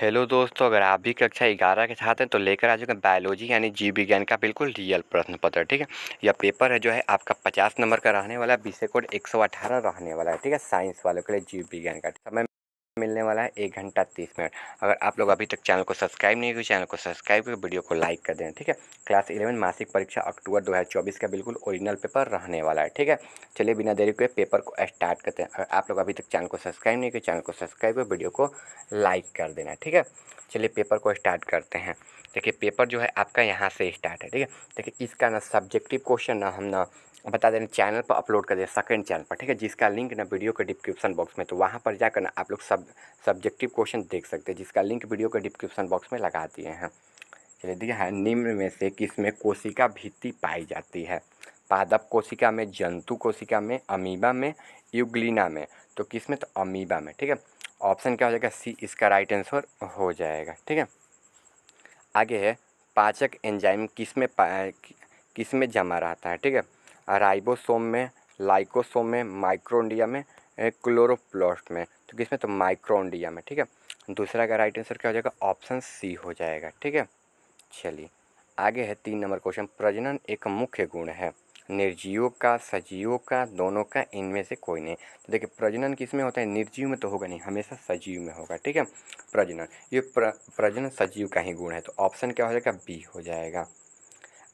hello दोस्तों अगर आप भी कक्षा ग्यारह के छात्र हैं तो लेकर आ चुके हैं बायोलॉजी यानी जीव विज्ञान का बिल्कुल रियल प्रश्न पत्र ठीक है यह पेपर है जो है आपका पचास नंबर का रहने वाला है विषय कोड एक सौ अठारह रहने वाला है ठीक है साइंस वालों के लिए जीव विज्ञान का समय मिलने वाला है एक घंटा तीस मिनट अगर आप लोग अभी तक चैनल को सब्सक्राइब नहीं किया चैनल को सब्सक्राइब करके वीडियो को लाइक कर दें ठीक है क्लास इलेवन मासिक परीक्षा अक्टूबर 2024 का बिल्कुल ओरिजिनल पेपर रहने वाला है ठीक है चलिए बिना देरी के पेपर को स्टार्ट करते हैं अगर आप लोग अभी तक चैनल को सब्सक्राइब नहीं किया चैनल को सब्सक्राइब कर वीडियो को लाइक कर देना ठीक है चलिए पेपर को स्टार्ट करते हैं देखिए पेपर जो है आपका यहाँ से स्टार्ट है ठीक है देखिए इसका ना सब्जेक्टिव क्वेश्चन ना हम ना बता देना चैनल पर अपलोड कर देना सेकेंड चैनल पर ठीक है जिसका लिंक ना वीडियो के डिस्क्रिप्शन बॉक्स में तो वहाँ पर जाकर ना आप लोग सब सब्जेक्टिव क्वेश्चन देख सकते हैं जिसका लिंक वीडियो के डिस्क्रिप्शन बॉक्स में लगा दिए हैं चलिए देखिए हाँ निम्न में से किस में कोशिका भित्ति पाई जाती है पादप कोशिका में जंतु कोशिका में अमीबा में युगलिना में तो किस में तो अमीबा में ठीक है ऑप्शन क्या हो जाएगा सी इसका राइट आंसर हो जाएगा ठीक है आगे है पाचक एंजाइम किस में पा किस में जमा रहता है ठीक है राइबोसोम में लाइकोसोम में माइक्रोंडिया में क्लोरोप्लॉस्ट में तो किसमें तो माइक्रोंडिया में ठीक है दूसरा का राइट आंसर क्या हो जाएगा ऑप्शन सी हो जाएगा ठीक है चलिए आगे है तीन नंबर क्वेश्चन प्रजनन एक मुख्य गुण है निर्जीवों का सजीवों का दोनों का इनमें से कोई नहीं तो देखिए प्रजनन किस में होता है निर्जीव में तो होगा नहीं हमेशा सजीव में होगा ठीक है प्रजनन ये प्र, प्रजनन सजीव का ही गुण है तो ऑप्शन क्या हो जाएगा बी हो जाएगा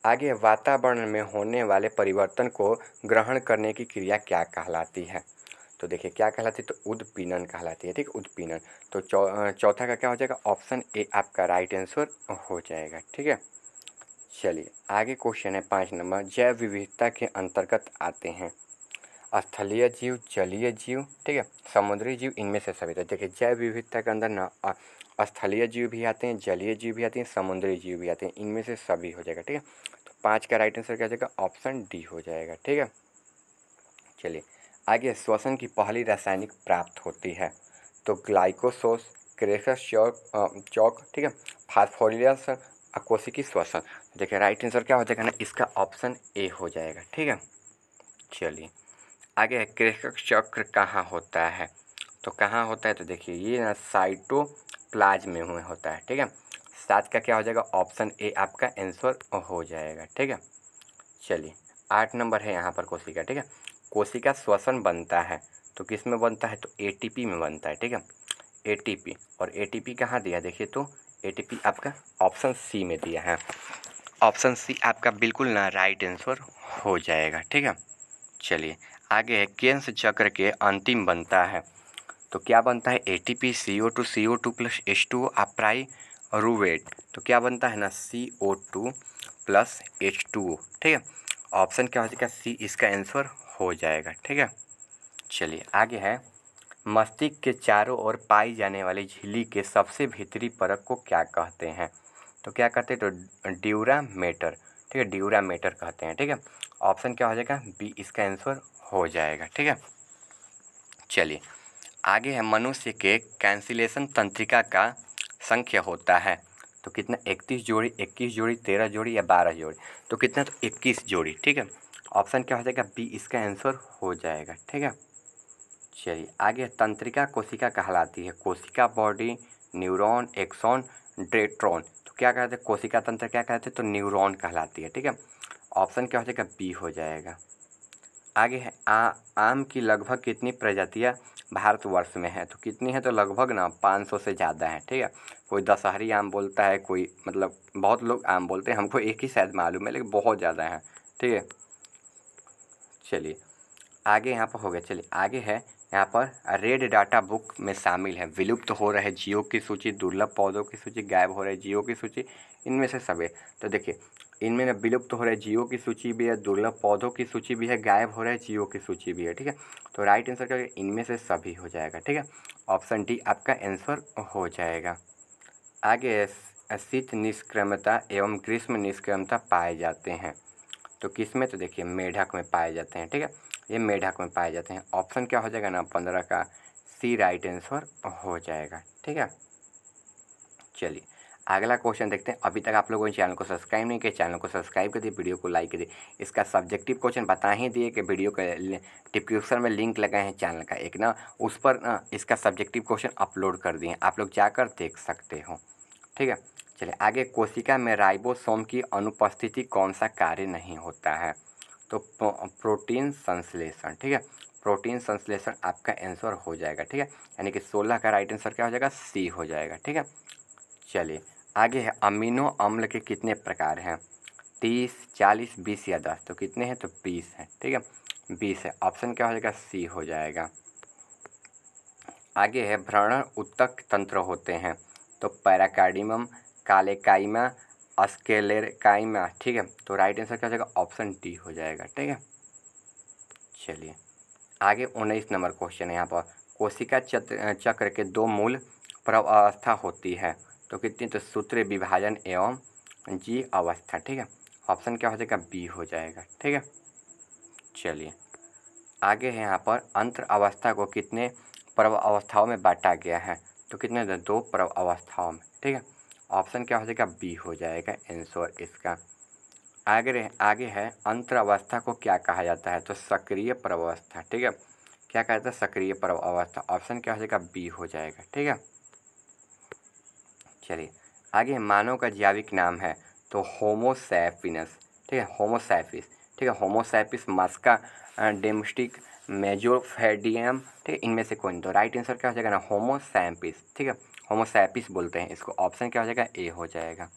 आगे वातावरण में होने वाले परिवर्तन को ग्रहण करने की क्रिया क्या कहलाती है तो देखिए क्या कहलाती है तो उद्पीनन कहलाती है ठीक उद्पीनन तो चौथा का क्या हो जाएगा ऑप्शन ए आपका राइट आंसर हो जाएगा ठीक है चलिए आगे क्वेश्चन है पाँच नंबर जैव विविधता के अंतर्गत आते हैं स्थलीय जीव जलीय जीव ठीक है समुद्री जीव इनमें से सभी तो देखिए जैव विविधता के अंदर ना स्थलीय जीव भी आते हैं जलीय जीव भी आते हैं समुद्री जीव भी आते हैं इनमें से सभी हो जाएगा ठीक है तो पाँच का राइट आंसर क्या हो जाएगा ऑप्शन डी हो जाएगा ठीक है चलिए आगे श्वसन की पहली रासायनिक प्राप्त होती है तो ग्लाइकोसोस क्रेसस चौक चौक ठीक है फास्फोरियस अकोशिकी श्वसन देखिए राइट आंसर क्या हो जाएगा ना इसका ऑप्शन ए हो जाएगा ठीक है चलिए आगे है चक्र कहाँ होता है तो कहाँ होता है तो देखिए ये ना साइटो प्लाज में हुए होता है ठीक है सात का क्या हो जाएगा ऑप्शन ए आपका आंसर हो जाएगा ठीक है चलिए आठ नंबर है यहाँ पर कोशिका ठीक है कोशिका श्वसन बनता है तो किस में बनता है तो एटीपी में बनता है ठीक है एटीपी और एटीपी कहाँ दिया देखिए तो एटीपी आपका ऑप्शन सी में दिया है ऑप्शन सी आपका बिल्कुल ना राइट आंसर हो जाएगा ठीक है चलिए आगे है केंस चक्र के अंतिम बनता है तो क्या बनता है A T P C O two C O two plus H two अप्राई रूवेट तो क्या बनता है ना C O two plus H two O ठीक है ऑप्शन क्या हो जाएगा सी इसका आंसर हो जाएगा ठीक है चलिए आगे है मस्तिष्क के चारों ओर पाई जाने वाली झिल्ली के सबसे भीतरी परत को क्या कहते हैं तो क्या कहते हैं तो ड्यूरा मेटर ठीक है ड्यूरा मेटर कहते हैं ठीक है ऑप्शन क्या हो जाएगा बी इसका आंसर हो जाएगा ठीक है चलिए आगे है मनुष्य के कैंसिलेशन तंत्रिका का संख्या होता है तो कितना इकतीस जोड़ी इक्कीस जोड़ी तेरह जोड़ी या बारह जोड़ी तो कितना तो इक्कीस जोड़ी ठीक है ऑप्शन क्या हो जाएगा बी इसका आंसर हो जाएगा ठीक है चलिए आगे तंत्रिका कोशिका कहलाती है कोशिका बॉडी न्यूरॉन एक्सॉन ड्रेट्रॉन तो क्या कहते हैं कोशिका तंत्र क्या कहते हैं तो न्यूरॉन कहलाती है ठीक है ऑप्शन क्या हो जाएगा बी हो जाएगा आगे है आ, आम की लगभग कितनी प्रजातियाँ भारतवर्ष में है तो कितनी है तो लगभग ना पाँच सौ से ज़्यादा है ठीक है कोई दशहरी आम बोलता है कोई मतलब बहुत लोग आम बोलते हैं हमको एक ही शायद मालूम है लेकिन बहुत ज़्यादा है ठीक है चलिए आगे यहाँ पर हो गया चलिए आगे है यहाँ पर रेड डाटा बुक में शामिल है विलुप्त हो रहे जियो की सूची दुर्लभ पौधों की सूची गायब हो रहे जियो की सूची इनमें से सभी तो देखिए इनमें ना विलुप्त हो रहे जीवों की सूची भी है दुर्लभ पौधों की सूची भी है गायब हो रहे जीवों की सूची भी है ठीक है तो राइट आंसर क्या इनमें से सभी हो जाएगा ठीक है ऑप्शन डी आपका आंसर हो जाएगा आगे शीत निष्क्रमता एवं ग्रीष्म निष्क्रमता पाए जाते हैं तो किस में तो देखिए मेढक में पाए जाते हैं ठीक है ये मेढक में पाए जाते हैं ऑप्शन क्या हो जाएगा ना पंद्रह का सी राइट आंसर हो जाएगा ठीक है चलिए अगला क्वेश्चन देखते हैं अभी तक आप लोगों ने चैनल को सब्सक्राइब नहीं किया चैनल को सब्सक्राइब कर दिए वीडियो को लाइक कर दिए इसका सब्जेक्टिव क्वेश्चन बता ही दिए कि वीडियो के डिस्क्रिप्शन में लिंक लगाए हैं चैनल का एक ना उस पर ना इसका सब्जेक्टिव क्वेश्चन अपलोड कर दिए आप लोग जाकर देख सकते हो ठीक है चलिए आगे कोशिका में राइबोसोम की अनुपस्थिति कौन सा कार्य नहीं होता है तो प्रोटीन संश्लेषण ठीक है प्रोटीन संश्लेषण आपका आंसर हो जाएगा ठीक है यानी कि सोलह का राइट आंसर क्या हो जाएगा सी हो जाएगा ठीक है चलिए आगे है अमीनो अम्ल के कितने प्रकार हैं तीस चालीस बीस या दस तो कितने हैं तो बीस हैं ठीक है बीस है ऑप्शन क्या हो जाएगा सी हो जाएगा आगे है भ्रमण उत्तक तंत्र होते हैं तो पैराकार्डिमम कालेकाइमा काइमा ठीक है तो राइट आंसर क्या हो जाएगा ऑप्शन डी हो जाएगा ठीक है चलिए आगे उन्नीस नंबर क्वेश्चन है यहाँ पर कोशिका चक्र के दो मूल प्रवस्था होती है तो कितनी तो सूत्र विभाजन एवं जी अवस्था ठीक है ऑप्शन क्या हो जाएगा बी हो जाएगा ठीक है चलिए आगे है यहाँ पर अंतर अवस्था को कितने पर्व अवस्थाओं में बांटा गया है तो कितने दो पर्व अवस्थाओं में ठीक है ऑप्शन क्या हो जाएगा बी हो जाएगा आंसर इसका आगे रहे आगे है अंतर अवस्था को क्या कहा जाता है तो सक्रिय पर्व अवस्था ठीक है क्या कहता है सक्रिय पर्व अवस्था ऑप्शन क्या हो जाएगा बी हो जाएगा ठीक है चलिए आगे मानव का जैविक नाम है तो होमोसैपिनस ठीक है होमोसैपिस ठीक है होमोसैपिस मस्का डेमस्टिक मेजोफेडियम ठीक है इनमें से कौन तो राइट आंसर क्या हो जाएगा ना होमोसैम्पिस ठीक है होमोसैपिस बोलते हैं इसको ऑप्शन क्या हो जाएगा ए हो जाएगा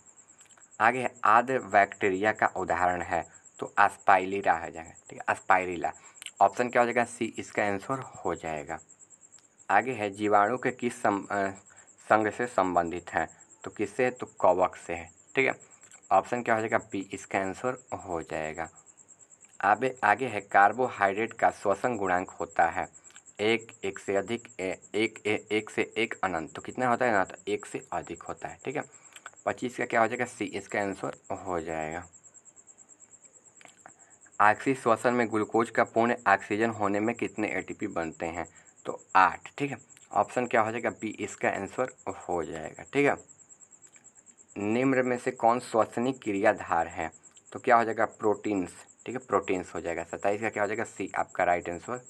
आगे है आद बैक्टीरिया का उदाहरण है तो आस्पाइलीरा हो जाएगा ठीक है आस्पाइरिला ऑप्शन क्या हो जाएगा सी इसका आंसर हो जाएगा आगे है जीवाणु के किस सम संघ से संबंधित हैं तो किससे है तो कवक से है ठीक है ऑप्शन क्या हो जाएगा बी इसका आंसर हो जाएगा आगे आगे है कार्बोहाइड्रेट का श्वसन गुणांक होता है एक एक से अधिक ए, एक ए, एक से एक अनंत तो कितना होता है ना तो एक से अधिक होता है ठीक है पच्चीस का क्या हो जाएगा सी इसका आंसर हो जाएगा आक्सी श्वसन में ग्लूकोज का पूर्ण ऑक्सीजन होने में कितने एटीपी बनते हैं तो आठ ठीक है ऑप्शन क्या हो जाएगा बी इसका आंसर हो जाएगा ठीक है निम्न में से कौन श्वसनी क्रियाधार है तो क्या हो जाएगा प्रोटीन्स ठीक है प्रोटीन्स हो जाएगा सत्ताईस का क्या हो जाएगा सी आपका राइट आंसर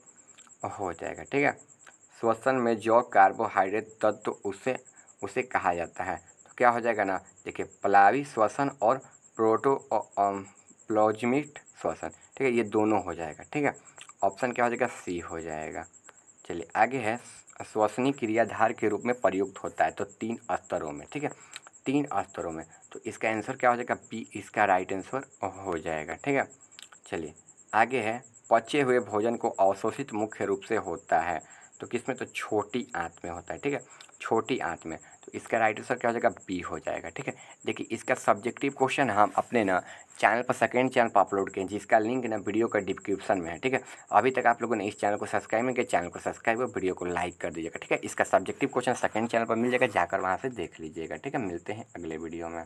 हो जाएगा ठीक है श्वसन में जो कार्बोहाइड्रेट तत्व तो उसे उसे कहा जाता है तो क्या हो जाएगा ना देखिए प्लावी श्वसन और प्रोटो प्लोजमिट श्वसन ठीक है ये दोनों हो जाएगा ठीक है ऑप्शन क्या हो जाएगा सी हो जाएगा चलिए आगे है श्वसनी क्रियाधार के रूप में प्रयुक्त होता है तो तीन स्तरों में ठीक है तीन स्तरों में तो इसका आंसर क्या हो जाएगा पी इसका राइट आंसर हो जाएगा ठीक है चलिए आगे है पचे हुए भोजन को अवशोषित मुख्य रूप से होता है तो किसमें तो छोटी आँत में होता है ठीक है छोटी आँच में तो इसका राइट आंसर क्या हो जाएगा बी हो जाएगा ठीक है देखिए इसका सब्जेक्टिव क्वेश्चन हम अपने ना चैनल पर सेकेंड चैनल पर अपलोड किए जिसका लिंक ना वीडियो का डिस्क्रिप्शन में है ठीक है अभी तक आप लोगों ने इस चैनल को सब्सक्राइब नहीं किया चैनल को सब्सक्राइब और वीडियो को लाइक कर दीजिएगा ठीक है इसका सब्जेक्टिव क्वेश्चन सेकेंड चैनल पर मिल जाएगा जाकर वहाँ से देख लीजिएगा ठीक है मिलते हैं अगले वीडियो में